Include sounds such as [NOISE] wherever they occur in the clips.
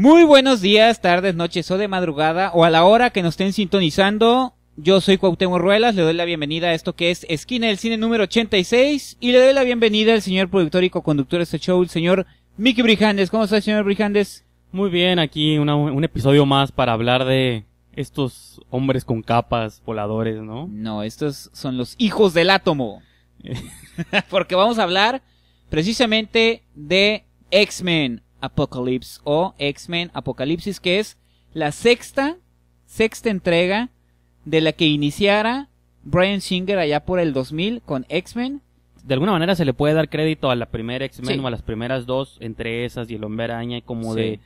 Muy buenos días, tardes, noches o de madrugada o a la hora que nos estén sintonizando. Yo soy Cuauhtémoc Ruelas, le doy la bienvenida a esto que es Esquina del Cine número 86 y le doy la bienvenida al señor productor y co-conductor de este show, el señor Mickey Brijandes. ¿Cómo está, señor Brijandes? Muy bien, aquí un episodio más para hablar de estos hombres con capas voladores, ¿no? No, estos son los hijos del átomo. [LAUGHS] [LAUGHS] Porque vamos a hablar precisamente de X-Men, Apocalypse o X-Men Apocalipsis, que es la sexta, sexta entrega de la que iniciara Brian Singer allá por el 2000 con X-Men. De alguna manera se le puede dar crédito a la primera X-Men o a las primeras dos, entre esas y el Hombre Araña, y como de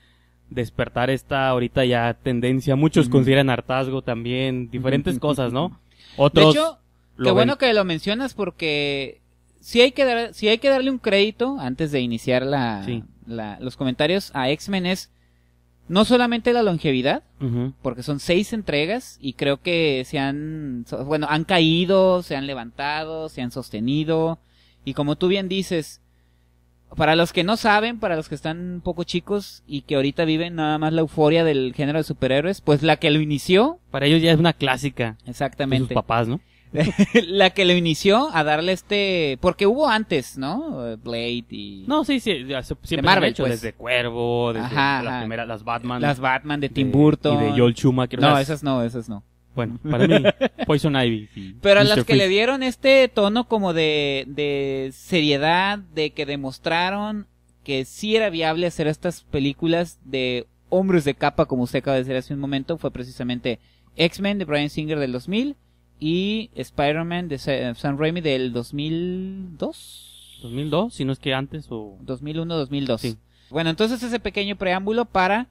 despertar esta ahorita ya tendencia. Muchos consideran hartazgo también, diferentes [LAUGHS] cosas, ¿no? Otros. De hecho, qué bueno que lo mencionas porque si hay que, dar, si hay que darle un crédito antes de iniciar la, los comentarios a X-Men es no solamente la longevidad, porque son seis entregas y creo que se han, bueno, han caído, se han levantado, se han sostenido. Y como tú bien dices, para los que no saben, para los que están un poco chicos y que ahorita viven nada más la euforia del género de superhéroes, pues la que lo inició. Para ellos ya es una clásica. Exactamente. sus papás, ¿no? [LAUGHS] la que lo inició a darle este. Porque hubo antes, ¿no? Blade y. No, sí, sí. Siempre de Marvel, pues. desde Cuervo, desde las primeras, las Batman. Las Batman de Tim Burton. Y de Joel Schumacher. No, esas no, esas no. Bueno, para mí, [LAUGHS] Poison Ivy. Pero a las que le dieron este tono como de, de seriedad, de que demostraron que sí era viable hacer estas películas de hombres de capa, como usted acaba de decir hace un momento, fue precisamente X-Men de Brian Singer del 2000 y Spider-Man de Sam Raimi del 2002. 2002, si no es que antes o... 2001, 2002. Sí. Bueno, entonces ese pequeño preámbulo para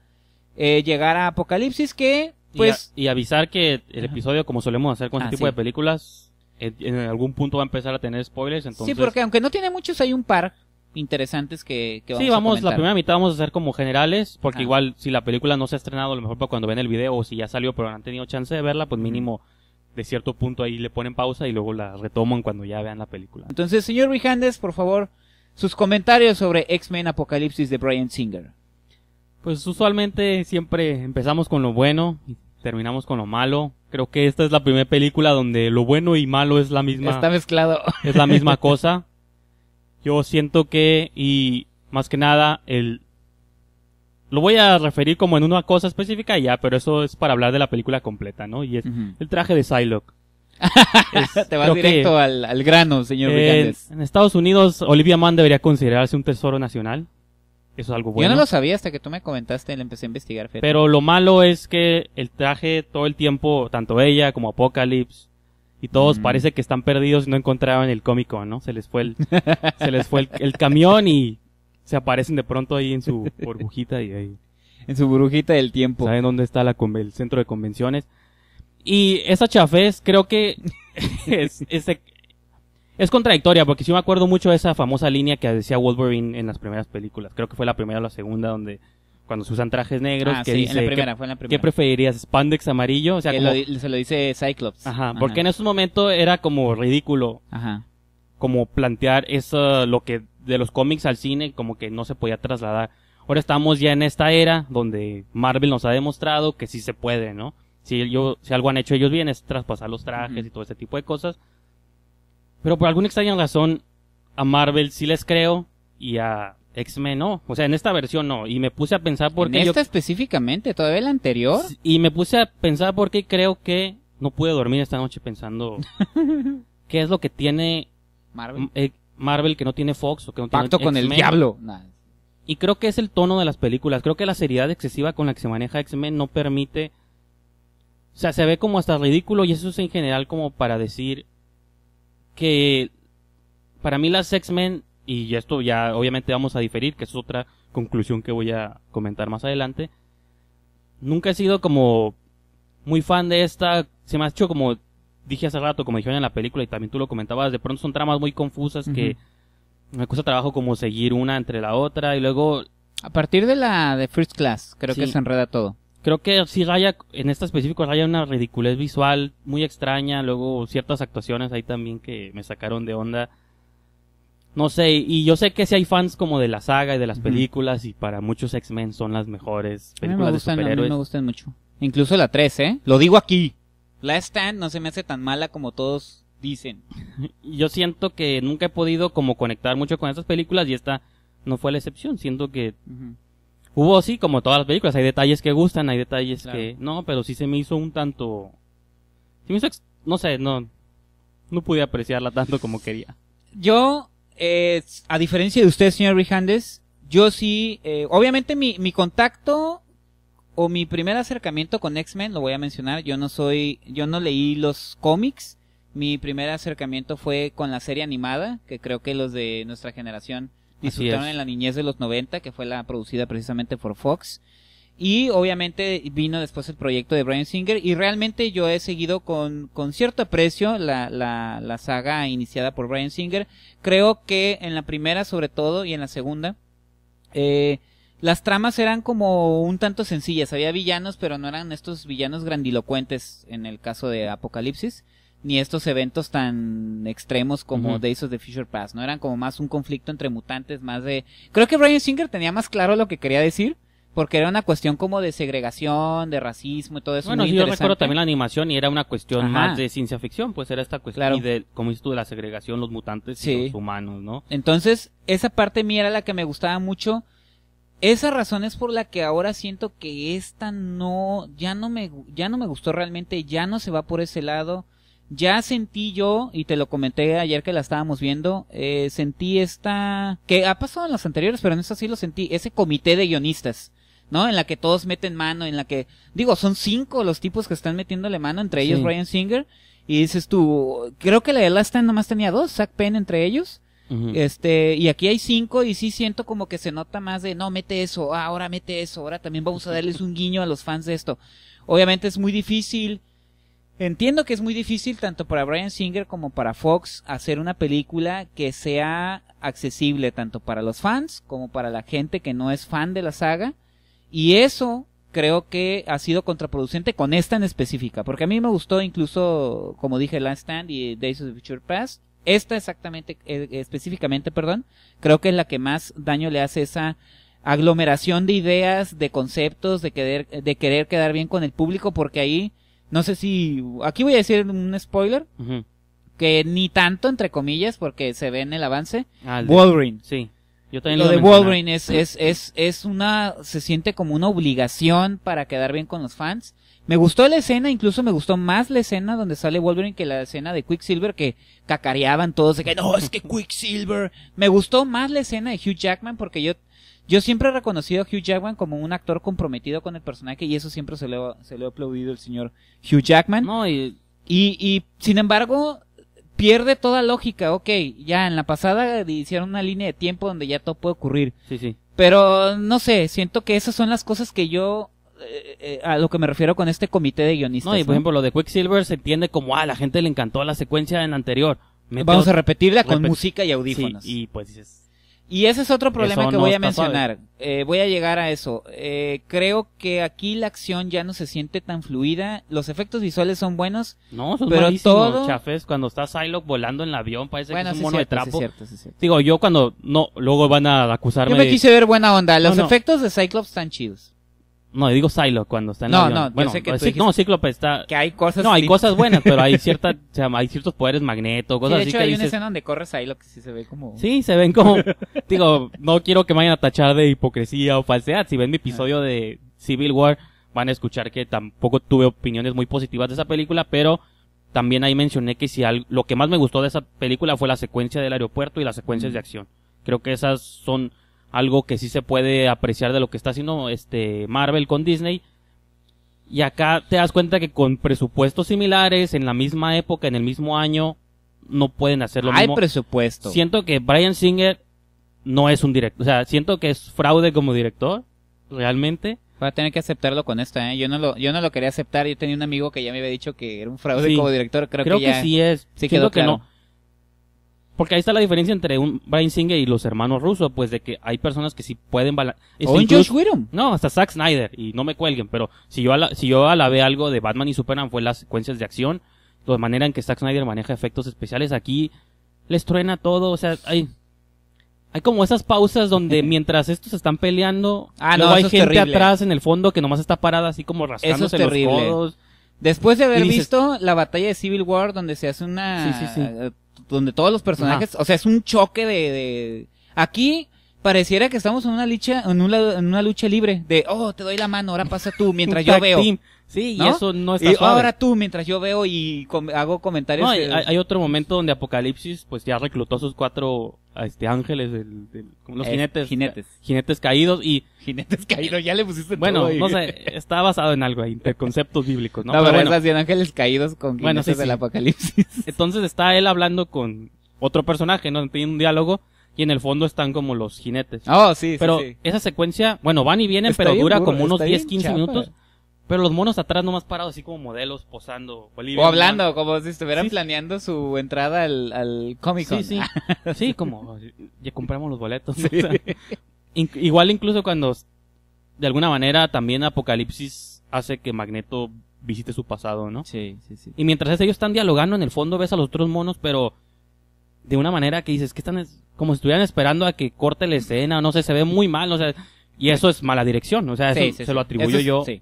eh, llegar a Apocalipsis que... Pues... Y, avisar que el episodio, como solemos hacer con este tipo de películas, en, algún punto va a empezar a tener spoilers. Entonces... Sí, porque aunque no tiene muchos, hay un par interesantes que, vamos sí, vamos, la primera mitad vamos a hacer como generales, porque igual si la película no se ha estrenado, a lo mejor para cuando ven el video o si ya salió pero no han tenido chance de verla, pues mínimo de cierto punto ahí le ponen pausa y luego la retoman cuando ya vean la película. Entonces, señor Rijandes, por favor, sus comentarios sobre X-Men Apocalipsis de Bryan Singer. Pues usualmente siempre empezamos con lo bueno y terminamos con lo malo. Creo que esta es la primera película donde lo bueno y malo es la misma. Está mezclado. Es la misma [LAUGHS] cosa. Yo siento que, y más que nada, el lo voy a referir como en una cosa específica ya, pero eso es para hablar de la película completa, ¿no? Y es el traje de Psylocke. [LAUGHS] Te vas directo al, grano, señor En Estados Unidos, Olivia Mann debería considerarse un tesoro nacional. Eso es algo bueno. Yo no lo sabía hasta que tú me comentaste y le empecé a investigar. Pero lo malo es que el traje todo el tiempo, tanto ella como Apocalypse y todos parece que están perdidos y no encontraban el cómico, ¿no? Se les fue el, [LAUGHS] se les fue el camión y se aparecen de pronto ahí en su [LAUGHS] burbujita y ahí. En su burbujita del tiempo. ¿Saben dónde está la el centro de convenciones? Y esa chafés creo que [LAUGHS] es, es, es, contradictoria, porque sí me acuerdo mucho de esa famosa línea que decía Wolverine en las primeras películas. Creo que fue la primera o la segunda donde cuando se usan trajes negros. Ah, que sí, en la primera, fue en la primera. ¿Qué preferirías, spandex amarillo? se lo dice Cyclops. ajá. porque en esos momentos era como ridículo. Ajá. Como plantear eso, lo que de los cómics al cine como que no se podía trasladar. Ahora estamos ya en esta era donde Marvel nos ha demostrado que sí se puede, ¿no? Si, yo, si algo han hecho ellos bien es traspasar los trajes y todo ese tipo de cosas. Pero por alguna extraña razón, a Marvel sí les creo y a X-Men no. O sea, en esta versión no. Y me puse a pensar porque. ¿En esta específicamente? ¿Todavía la anterior? Y me puse a pensar porque creo que no pude dormir esta noche pensando [LAUGHS] qué es lo que tiene Marvel. Eh, Marvel que no tiene Fox o que no Pacto con el diablo. Y creo que es el tono de las películas. Creo que la seriedad excesiva con la que se maneja X-Men no permite. O sea, se ve como hasta ridículo y eso es en general como para decir que para mí las X-Men, y esto ya obviamente vamos a diferir, que es otra conclusión que voy a comentar más adelante, nunca he sido como muy fan de esta, se me ha hecho como dije hace rato, como dijeron en la película y también tú lo comentabas, de pronto son tramas muy confusas que me cuesta trabajo como seguir una entre la otra y luego... A partir de la de First Class, creo que se enreda todo. Creo que sí raya, en esta específico raya una ridiculez visual muy extraña, luego ciertas actuaciones ahí también que me sacaron de onda. No sé, y yo sé que si sí hay fans como de la saga y de las películas, y para muchos X-Men son las mejores películas de superhéroes. A mí me gustan mucho. Incluso la 3, ¿eh? Lo digo aquí. La stand no se me hace tan mala como todos dicen. [LAUGHS] Yo siento que nunca he podido como conectar mucho con estas películas y esta no fue la excepción. Siento que hubo así como todas las películas, hay detalles que gustan, hay detalles que no, pero sí se me hizo un tanto, se me hizo, no sé, no, no pude apreciarla tanto como quería. Yo, eh, a diferencia de usted, señor Rijandes, yo sí, eh, obviamente mi, mi contacto o mi primer acercamiento con X-Men, lo voy a mencionar, yo no soy, yo no leí los cómics, mi primer acercamiento fue con la serie animada, que creo que los de nuestra generación disfrutaron en la niñez de los 90, que fue la producida precisamente por Fox. Y obviamente vino después el proyecto de Brian Singer y realmente yo he seguido con, con cierto aprecio la, la, la saga iniciada por Brian Singer. Creo que en la primera sobre todo y en la segunda eh, las tramas eran como un tanto sencillas. Había villanos, pero no eran estos villanos grandilocuentes en el caso de Apocalipsis, ni estos eventos tan extremos como Days of the Future No eran como más un conflicto entre mutantes, más de. Creo que Brian Singer tenía más claro lo que quería decir. Porque era una cuestión como de segregación, de racismo y todo eso. Bueno, yo recuerdo también la animación y era una cuestión más de ciencia ficción, pues era esta cuestión de, como dices tú, de la segregación, los mutantes y los humanos, ¿no? Entonces, esa parte mía era la que me gustaba mucho esa razón es por la que ahora siento que esta no, ya no me, ya no me gustó realmente, ya no se va por ese lado. Ya sentí yo, y te lo comenté ayer que la estábamos viendo, eh, sentí esta, que ha pasado en las anteriores, pero en esta sí lo sentí, ese comité de guionistas. ¿no? En la que todos meten mano, en la que, digo, son cinco los tipos que están metiéndole mano, entre ellos Ryan Singer, y dices tú, creo que la de Last nomás tenía dos, Zack Penn entre ellos, este, y aquí hay cinco y sí siento como que se nota más de, no, mete eso, ah, ahora mete eso, ahora también vamos a darles un guiño a los fans de esto. Obviamente es muy difícil, entiendo que es muy difícil tanto para Brian Singer como para Fox hacer una película que sea accesible tanto para los fans como para la gente que no es fan de la saga. Y eso creo que ha sido contraproducente con esta en específica, porque a mí me gustó incluso, como dije, Last Stand y Days of the Future Past, esta exactamente, eh, específicamente, perdón, creo que es la que más daño le hace esa aglomeración de ideas, de conceptos, de querer, de querer quedar bien con el público, porque ahí, no sé si, aquí voy a decir un spoiler, que ni tanto, entre comillas, porque se ve en el avance, ah, Wolverine. Sí. Yo también lo, lo de Wolverine es, es, es, es una, se siente como una obligación para quedar bien con los fans me gustó la escena, incluso me gustó más la escena donde sale Wolverine que la escena de Quicksilver que cacareaban todos de que no, es que Quicksilver. Me gustó más la escena de Hugh Jackman porque yo, yo siempre he reconocido a Hugh Jackman como un actor comprometido con el personaje y eso siempre se le se ha aplaudido el señor Hugh Jackman. No, y... y, y sin embargo, pierde toda lógica. Ok, ya en la pasada hicieron una línea de tiempo donde ya todo puede ocurrir. Sí, sí. Pero no sé, siento que esas son las cosas que yo eh, eh, a lo que me refiero con este comité de guionistas. No, y por ejemplo, lo de Quicksilver se entiende como, ah, la gente le encantó la secuencia en anterior. Vamos a repetirla con música y audífonos. Sí, y pues y ese es otro problema que voy a mencionar. Eh, voy a llegar a eso. creo que aquí la acción ya no se siente tan fluida. Los efectos visuales son buenos. No, son pero todo... Chafes, cuando está Psylocke volando en el avión, parece que es un mono de trapo. cierto, cierto. Digo, yo cuando... No, luego van a acusarme Yo me quise ver buena onda. Los efectos de Cyclops están chidos. No, digo Psylocke cuando está en el avión. No, bueno, sé que no, Cíclope está... Que hay cosas... No, hay cosas buenas, pero hay [LAUGHS] cierta, o sea, hay ciertos poderes magnetos, cosas de hecho, hay una escena donde corre Psylocke que sí se ve como... Sí, se ven como... [LAUGHS] digo, no quiero que me vayan a tachar de hipocresía o falsedad. Si ven mi episodio de Civil War, van a escuchar que tampoco tuve opiniones muy positivas de esa película, pero también ahí mencioné que si lo que más me gustó de esa película fue la secuencia del aeropuerto y las secuencias de acción. Creo que esas son algo que sí se puede apreciar de lo que está haciendo este Marvel con Disney. Y acá te das cuenta que con presupuestos similares, en la misma época, en el mismo año, no pueden hacer lo Hay mismo. Hay presupuesto. Siento que Brian Singer no es un director. O sea, siento que es fraude como director, realmente. Voy a tener que aceptarlo con esto, ¿eh? Yo no lo, yo no lo quería aceptar. Yo tenía un amigo que ya me había dicho que era un fraude como director. Creo, que, sí es. Sí que no. Porque ahí está la diferencia entre un Brian Singer y los hermanos rusos, pues de que hay personas que sí pueden balancear. O un Josh Whedon. No, hasta Zack Snyder, y no me cuelguen, pero si yo, si yo alabé algo de Batman y Superman fue las secuencias de acción, la manera en que Zack Snyder maneja efectos especiales aquí, les truena todo, o sea, hay, hay como esas pausas donde eh. mientras estos están peleando, ah, no, hay gente atrás en el fondo que nomás está parada así como rascándose los Después de haber visto la batalla de Civil War donde se hace una sí, sí, sí eh, donde todos los personajes, o sea, es un choque de, aquí pareciera que estamos en una lucha, en una, lucha libre de, oh, te doy la mano, ahora pasa tú, mientras yo veo. Sí, y eso no está y ahora tú, mientras yo veo y hago comentarios... No, hay, otro momento donde Apocalipsis pues ya reclutó a sus cuatro este, ángeles, del, los eh, jinetes. Jinetes. Jinetes caídos y... Jinetes [LAUGHS] caídos, ya le pusiste Bueno, no sé, está basado en algo ahí, conceptos bíblicos, ¿no? La verdad es ángeles caídos con jinetes del Apocalipsis. [LAUGHS] Entonces está él hablando con otro personaje, ¿no? Tiene un diálogo y en el fondo están como los jinetes. Ah, sí, Pero esa secuencia, bueno, van y vienen, pero dura como unos 10, 15 minutos pero los monos atrás nomás parados, así como modelos, posando. o hablando, como si estuvieran planeando su entrada al, al Comic Sí, sí. sí, como [LAUGHS] ya compramos los boletos. igual incluso cuando, de alguna manera, también Apocalipsis hace que Magneto visite su pasado, ¿no? Sí, sí, sí. Y mientras ellos están dialogando, en el fondo ves a los otros monos, pero de una manera que dices que están como si estuvieran esperando a que corte la escena, no sé, se ve muy mal, o sea, y eso es mala dirección, o sea, eso se lo atribuyo yo. Sí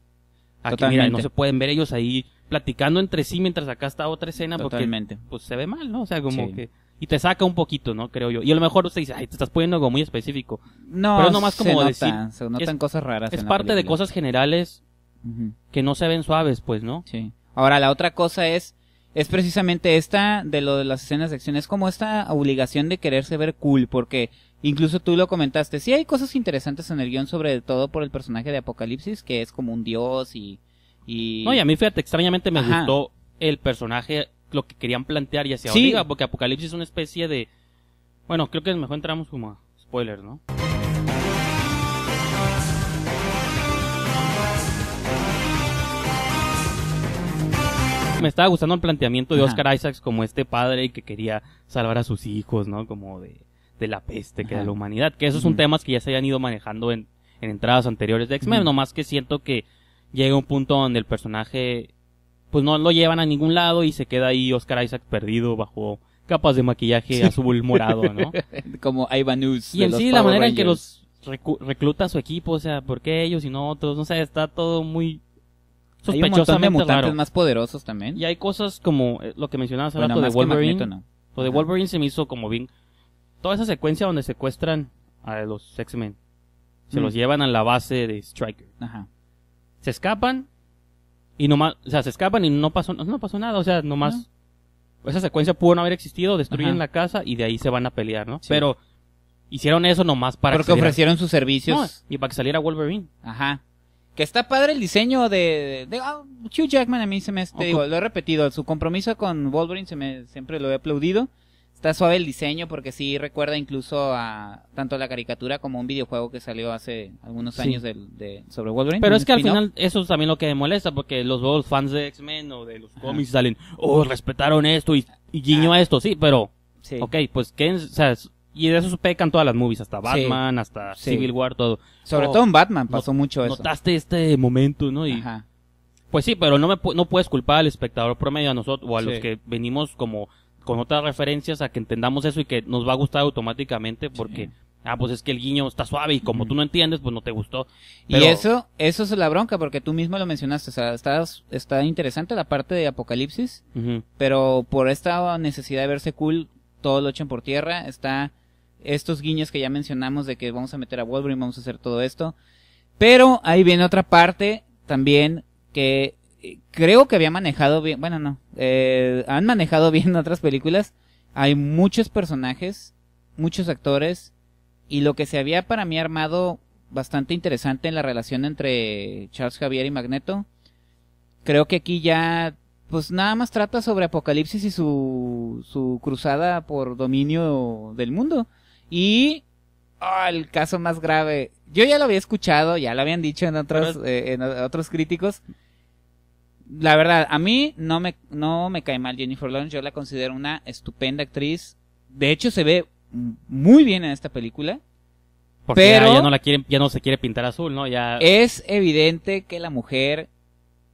Aquí, mira, no se pueden ver ellos ahí platicando entre sí mientras acá está otra escena Totalmente. porque pues se ve mal, ¿no? O sea, como que y te saca un poquito, ¿no? Creo yo. Y a lo mejor usted dice, ay, te estás poniendo algo muy específico. No, pero no más como se se notan cosas raras. Es parte de cosas generales que no se ven suaves, pues, ¿no? Sí. Ahora la otra cosa es es precisamente esta de lo de las escenas de acción, es como esta obligación de quererse ver cool porque Incluso tú lo comentaste. Sí hay cosas interesantes en el guión, sobre todo por el personaje de Apocalipsis, que es como un dios y... y... No, y a mí, fíjate, extrañamente me gustó el personaje, lo que querían plantear y hacia sí. porque Apocalipsis es una especie de... Bueno, creo que mejor entramos como a spoilers, ¿no? me estaba gustando el planteamiento de Oscar Isaacs como este padre que quería salvar a sus hijos, ¿no? Como de de la peste, que de la humanidad, que esos son temas que ya se habían ido manejando en, en entradas anteriores de X-Men, nomás que siento que llega un punto donde el personaje pues no lo llevan a ningún lado y se queda ahí Oscar Isaac perdido bajo capas de maquillaje azul morado, ¿no? [LAUGHS] Como Ivanus Y en sí, la manera en que los recluta su equipo, o sea, ¿por qué ellos y no otros? No sé, está todo muy sospechosamente más poderosos también. Y hay cosas como eh, lo que mencionabas Hablando Wolverine. Lo de Wolverine se me hizo como bien toda esa secuencia donde secuestran a los X-Men. Se los mm. llevan a la base de Striker. Ajá. Se escapan y nomás, o sea, se escapan y no pasó, no pasó nada, o sea, nomás esa secuencia pudo no haber existido, destruyen la casa y de ahí se van a pelear, ¿no? Pero hicieron eso nomás para Porque que ofrecieron sus servicios y para que saliera Wolverine. Ajá. Que está padre el diseño de, de ah, Hugh Jackman a mí se me, este digo, lo he repetido, su compromiso con Wolverine se me, siempre lo he aplaudido está suave el diseño porque sí recuerda incluso a tanto la caricatura como un videojuego que salió hace algunos años de, de, sobre Wolverine. Pero es que al final eso es también lo que me molesta porque los, fans de X-Men o de los cómics salen, oh, respetaron esto y, y guiño a esto, sí, pero, sí. ok, pues que, y de eso pecan todas las movies, hasta Batman, hasta Civil War, todo. Sobre oh, todo en Batman pasó mucho eso. Notaste este momento, ¿no? Y, Pues sí, pero no, me, no puedes culpar al espectador promedio a nosotros o a los que venimos como con otras referencias a que entendamos eso y que nos va a gustar automáticamente porque... Ah, pues es que el guiño está suave y como tú no entiendes, pues no te gustó. Y eso, eso es la bronca, porque tú mismo lo mencionaste. O sea, está, interesante la parte de Apocalipsis, pero por esta necesidad de verse cool, todo lo echan por tierra. Está estos guiños que ya mencionamos de que vamos a meter a Wolverine, vamos a hacer todo esto. Pero ahí viene otra parte también que creo que había manejado bien, bueno, no, eh, han manejado [LAUGHS] bien otras películas. Hay muchos personajes, muchos actores, y lo que se había para mí armado bastante interesante en la relación entre Charles Javier y Magneto, creo que aquí ya, pues nada más trata sobre Apocalipsis y su, su cruzada por dominio del mundo. Y, ah, el caso más grave, yo ya lo había escuchado, ya lo habían dicho en otros, eh, en otros críticos, la verdad, a mí no me, no me cae mal Jennifer Lawrence, yo la considero una estupenda actriz. De hecho, se ve muy bien en esta película. Porque pero ya, no la quieren, ya no se quiere pintar azul, ¿no? Ya... Es evidente que la mujer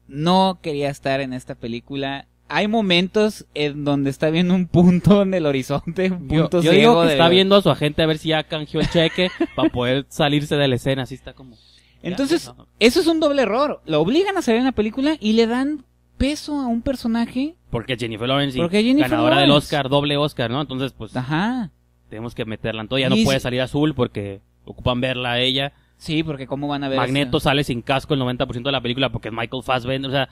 no quería estar en esta película. Hay momentos en donde está viendo un punto en el horizonte, un punto yo, digo que está viendo a su agente a ver si ya canjeó el cheque [LAUGHS] para poder salirse de la escena, así está como. Entonces, eso es un doble error. Lo obligan a salir en la película y le dan peso a un personaje. Porque Jennifer Lawrence, porque Jennifer ganadora del Oscar, doble Oscar, ¿no? Entonces, pues. Ajá. Tenemos que meterla en todo. Ya no puede salir azul porque ocupan verla a ella. Sí, porque ¿cómo van a ver? Magneto sale sin casco el 90% de la película porque es Michael Fassbender, o sea.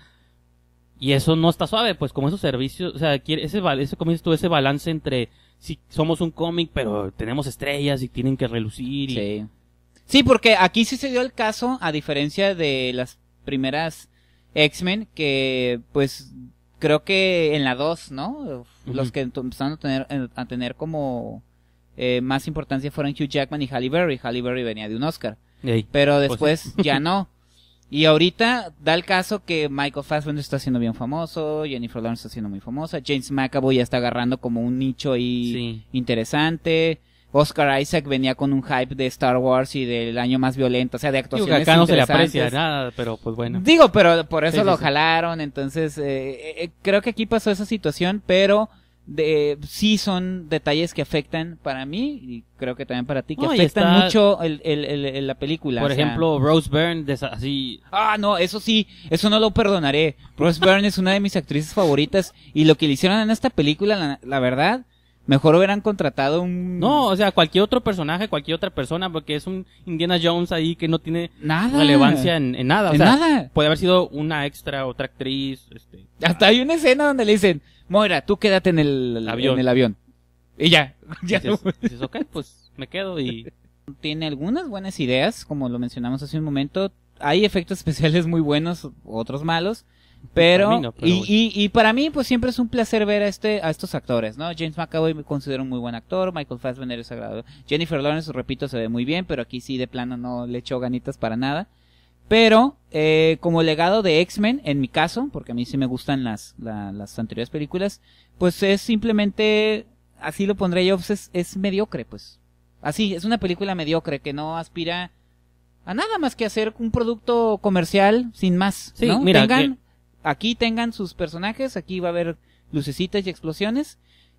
Y eso no está suave, pues como esos servicios, o sea, ese, ese, como ese balance entre si somos un cómic, pero tenemos estrellas y tienen que relucir. Y, Sí, porque aquí sí se dio el caso, a diferencia de las primeras X-Men, que pues creo que en la 2, ¿no? Los que empezaron a tener, a tener como eh, más importancia fueron Hugh Jackman y Halle Berry. Halle Berry venía de un Oscar. pero pues después [LAUGHS] ya no. Y ahorita da el caso que Michael Fassbender está siendo bien famoso, Jennifer Lawrence está siendo muy famosa, James McAvoy ya está agarrando como un nicho ahí interesante. Oscar Isaac venía con un hype de Star Wars y del año más violento, o sea, de actuaciones. Digo, acá no se le aprecia nada, pero pues bueno. Digo, pero por eso lo jalaron, entonces eh, eh, eh, creo que aquí pasó esa situación, pero de, sí son detalles que afectan para mí y creo que también para ti, que afectan mucho el, el, la película. Por ejemplo, Rose Byrne, así. Ah, no, eso sí, eso no lo perdonaré. Rose Byrne es una de mis actrices favoritas y lo que le hicieron en esta película, la verdad, Mejor hubieran contratado un... No, o sea, cualquier otro personaje, cualquier otra persona, porque es un Indiana Jones ahí que no tiene nada. relevancia en, en nada. O sea, nada. Puede haber sido una extra, otra actriz. Este, Hasta hay una escena donde le dicen, Moira, tú quédate en el avión. En el avión. Y ya. [LAUGHS] ya. dices, ok, pues me quedo y... [LAUGHS] Tiene algunas buenas ideas, como lo mencionamos hace un momento hay efectos [LAUGHS] especiales muy buenos, otros malos. Pero, Y, y, y, para mí, pues siempre es un placer ver a, este, a estos actores, ¿no? James McAvoy me considero un muy buen actor, Michael Fassbender es agradable. Jennifer Lawrence, repito, se ve muy bien, pero aquí sí de plano no le echó ganitas para nada. Pero, eh, como legado de X-Men, en mi caso, porque a mí sí me gustan las, las anteriores películas, pues es simplemente, así lo pondré yo, pues es, es mediocre, pues. Así, es una película mediocre que no aspira a nada más que hacer un producto comercial sin más. Sí, mira, tengan, eh, aquí tengan sus personajes, aquí va a haber lucecitas y explosiones.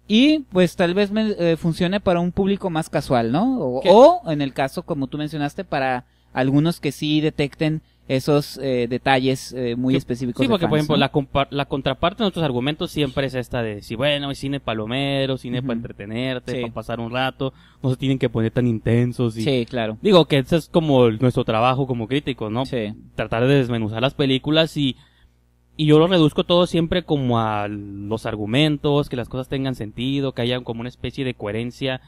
Y pues tal vez me, eh, funcione para un público más casual, ¿no? o en el caso, como tú mencionaste, para algunos que sí detecten esos eh, detalles eh, muy específicos. Sí, porque por ejemplo, la, la contraparte de nuestros argumentos siempre es esta de si bueno, es cine palomero, cine para entretenerte, para pasar un rato, no se tienen que poner tan intensos. Y, sí, claro. Digo que ese es como nuestro trabajo como críticos, ¿no? Sí. Tratar de desmenuzar las películas y, y yo lo reduzco todo siempre como a los argumentos, que las cosas tengan sentido, que haya como una especie de coherencia.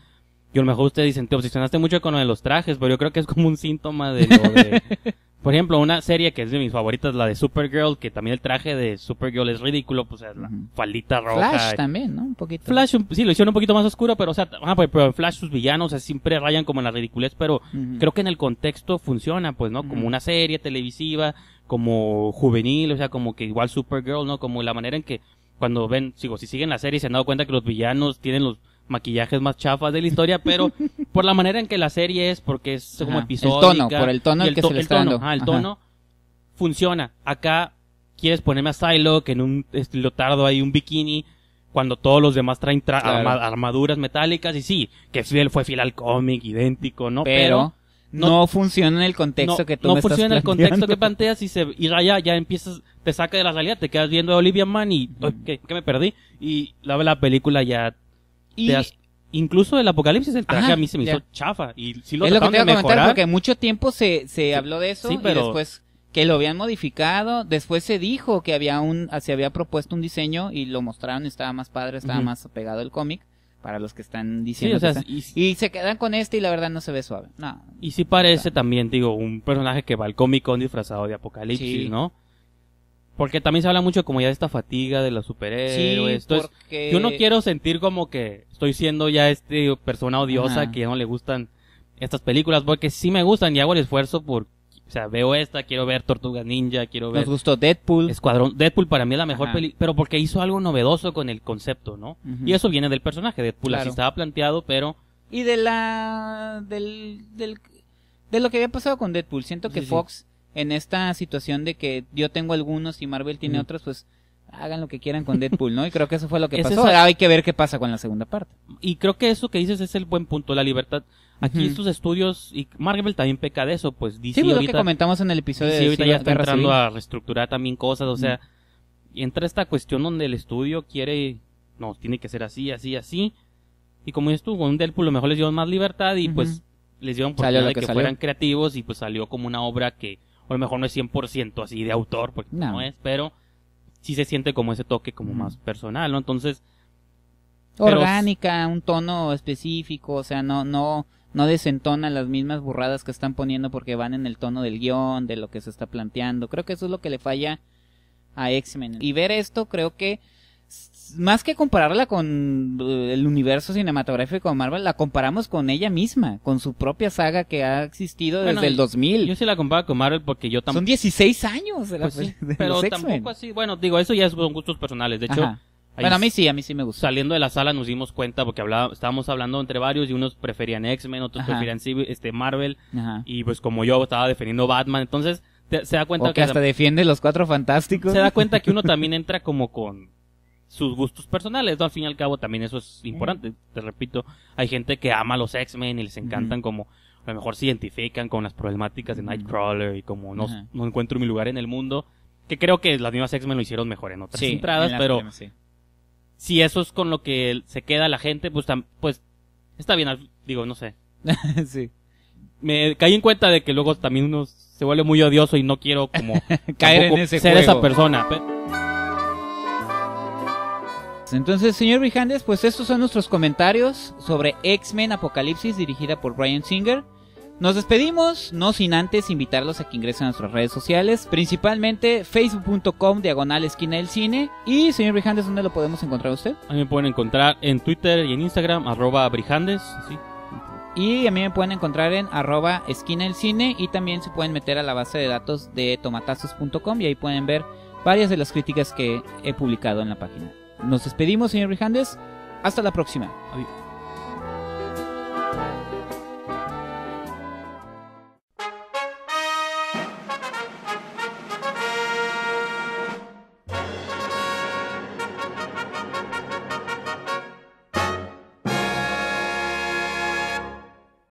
Y a lo mejor ustedes dicen, te obsesionaste mucho con lo de los trajes, pero yo creo que es como un síntoma de lo de... [LAUGHS] Por ejemplo, una serie que es de mis favoritas, la de Supergirl, que también el traje de Supergirl es ridículo, pues es la faldita roja. Flash también, ¿no? Un poquito. Flash, sí, lo hicieron un poquito más oscuro, pero o sea, ah, pues, Flash sus villanos siempre rayan como en la ridiculez, pero creo que en el contexto funciona, pues, ¿no? Como una serie televisiva, como juvenil, o sea, como que igual Supergirl, ¿no? Como la manera en que cuando ven, sigo, si siguen la serie se han dado cuenta que los villanos tienen los maquillajes más chafas de la historia, pero [LAUGHS] por la manera en que la serie es, porque es como episodio. El tono, por el tono el, que se le está tono, el tono funciona. Acá quieres ponerme a que en un estilo tardo ahí, un bikini, cuando todos los demás traen armaduras metálicas, y sí, que fue fiel al cómic, idéntico, ¿no? Pero... no, funciona en el contexto que tú no funciona en el contexto que [LAUGHS] planteas y se ya, empiezas te saca de la realidad te quedas viendo a Olivia Mann y ¿qué, me perdí y la la película ya y incluso el apocalipsis, el traje a mí se me hizo chafa. Y sí lo es lo que te a comentar, porque mucho tiempo se, se habló de eso y después que lo habían modificado. Después se dijo que había un, se había propuesto un diseño y lo mostraron, estaba más padre, estaba más pegado el cómic. Para los que están diciendo. y, se quedan con este y la verdad no se ve suave. Y sí parece también, digo, un personaje que va al cómic Con disfrazado de Apocalipsis, ¿no? Porque también se habla mucho como ya de esta fatiga de la superhéroe. Sí, yo no quiero sentir como que estoy siendo ya este persona odiosa que no le gustan estas películas, porque sí me gustan y hago el esfuerzo por, o sea, veo esta, quiero ver Tortuga Ninja, quiero ver... Nos gustó Deadpool. Escuadrón, Deadpool para mí es la mejor película, pero porque hizo algo novedoso con el concepto, ¿no? Y eso viene del personaje, Deadpool así estaba planteado, pero... Y de la... del... del... De lo que había pasado con Deadpool, siento que Fox en esta situación de que yo tengo algunos y Marvel tiene mm. otros, pues hagan lo que quieran con Deadpool, ¿no? Y creo que eso fue lo que [LAUGHS] es pasó. Ahora hay que ver qué pasa con la segunda parte. Y creo que eso que dices es el buen punto, la libertad. Aquí en sus estudios, y Marvel también peca de eso, pues dice Sí, pues ahorita, que comentamos en el episodio de ahorita ya está entrando a reestructurar también cosas, o sea, mm. entra esta cuestión donde el estudio quiere, no, tiene que ser así, así, así. Y como dices tú, con Deadpool lo mejor les dieron más libertad y pues les dieron oportunidad que de que fueran creativos y pues salió como una obra que a lo mejor no es 100% así de autor, porque no. es, pero sí se siente como ese toque como más personal, ¿no? Entonces... Orgánica, un tono específico, o sea, no, no, no desentona las mismas burradas que están poniendo porque van en el tono del guión, de lo que se está planteando. Creo que eso es lo que le falla a X-Men. Y ver esto creo que más que compararla con eh, el universo cinematográfico de Marvel, la comparamos con ella misma, con su propia saga que ha existido desde el 2000. Yo sí la comparo con Marvel porque yo tampoco... Son 16 años de la pues [LAUGHS] Pero tampoco así, bueno, digo, eso ya son gustos personales, de hecho... a mí sí, a mí sí me gusta. Saliendo de la sala nos dimos cuenta porque estábamos hablando entre varios y unos preferían X-Men, otros preferían este, Marvel. Y pues como yo estaba defendiendo Batman, entonces... se da cuenta que, que hasta defiende los cuatro fantásticos. Se da cuenta que uno [LAUGHS] también entra como con sus gustos personales, ¿no? Al fin y al cabo también eso es importante. Te repito, hay gente que ama a los X-Men y les encantan como a lo mejor se identifican con las problemáticas de Nightcrawler y como no, no encuentro mi lugar en el mundo, que creo que las mismas X-Men lo hicieron mejor en otras entradas, pero si eso es con lo que se queda la gente, pues, pues está bien, digo, no sé. [LAUGHS] sí. Me caí en cuenta de que luego también uno se vuelve muy odioso y no quiero como [LAUGHS] caer en ese ser esa persona. [LAUGHS] Entonces, señor Brijandes, pues estos son nuestros comentarios sobre X-Men Apocalipsis dirigida por Brian Singer. Nos despedimos, no sin antes invitarlos a que ingresen a nuestras redes sociales, principalmente facebook.com diagonal esquina del cine. Y señor Brijandes, ¿dónde lo podemos encontrar usted? A mí me pueden encontrar en Twitter y en Instagram, arroba Brijandes, Y a mí me pueden encontrar en arroba esquina del cine y también se pueden meter a la base de datos de tomatazos.com y ahí pueden ver varias de las críticas que he publicado en la página. Nos despedimos, señor Brijandes. Hasta la próxima.